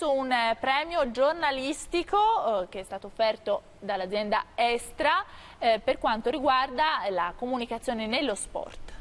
terzo un eh, premio giornalistico eh, che è stato offerto dall'azienda Estra eh, per quanto riguarda la comunicazione nello sport.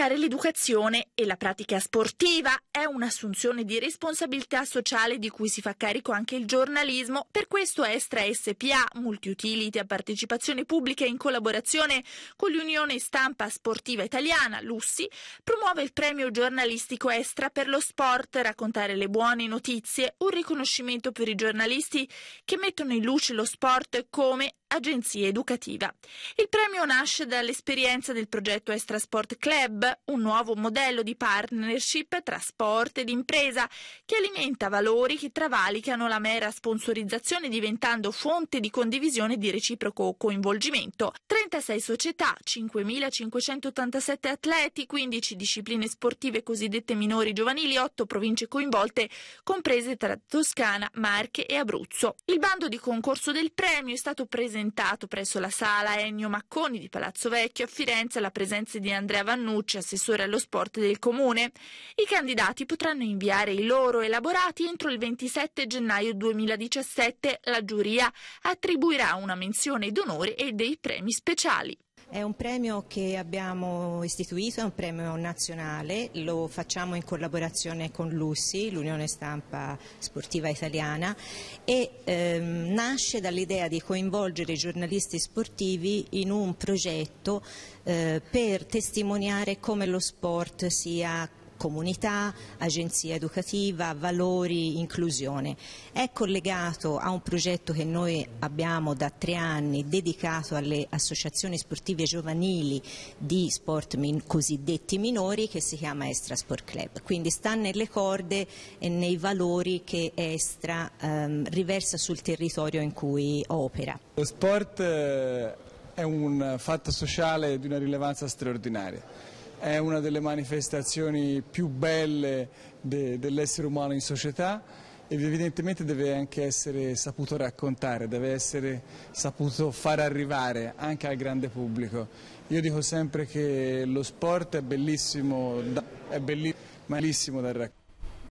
Implementare l'educazione e la pratica sportiva è un'assunzione di responsabilità sociale di cui si fa carico anche il giornalismo. Per questo Estra SPA, multiutility a partecipazione pubblica in collaborazione con l'Unione Stampa Sportiva Italiana, Lussi, promuove il premio giornalistico Estra per lo sport, raccontare le buone notizie, un riconoscimento per i giornalisti che mettono in luce lo sport come agenzia educativa. Il premio nasce dall'esperienza del progetto Estrasport Club, un nuovo modello di partnership tra sport ed impresa che alimenta valori che travalicano la mera sponsorizzazione diventando fonte di condivisione e di reciproco coinvolgimento. 36 società, 5.587 atleti, 15 discipline sportive cosiddette minori giovanili, 8 province coinvolte, comprese tra Toscana, Marche e Abruzzo. Il bando di concorso del premio è stato presentato presentato presso la sala Ennio Macconi di Palazzo Vecchio a Firenze alla presenza di Andrea Vannucci, assessore allo sport del comune. I candidati potranno inviare i loro elaborati entro il 27 gennaio 2017. La giuria attribuirà una menzione d'onore e dei premi speciali. È un premio che abbiamo istituito, è un premio nazionale, lo facciamo in collaborazione con l'USSI, l'Unione Stampa Sportiva Italiana, e ehm, nasce dall'idea di coinvolgere i giornalisti sportivi in un progetto eh, per testimoniare come lo sport sia comunità, agenzia educativa, valori, inclusione. È collegato a un progetto che noi abbiamo da tre anni dedicato alle associazioni sportive giovanili di sport min cosiddetti minori che si chiama Extra Sport Club. Quindi sta nelle corde e nei valori che Extra ehm, riversa sul territorio in cui opera. Lo sport eh, è un fatto sociale di una rilevanza straordinaria è una delle manifestazioni più belle de, dell'essere umano in società ed evidentemente deve anche essere saputo raccontare, deve essere saputo far arrivare anche al grande pubblico. Io dico sempre che lo sport è bellissimo, da, è bellissimo, ma è bellissimo da raccontare.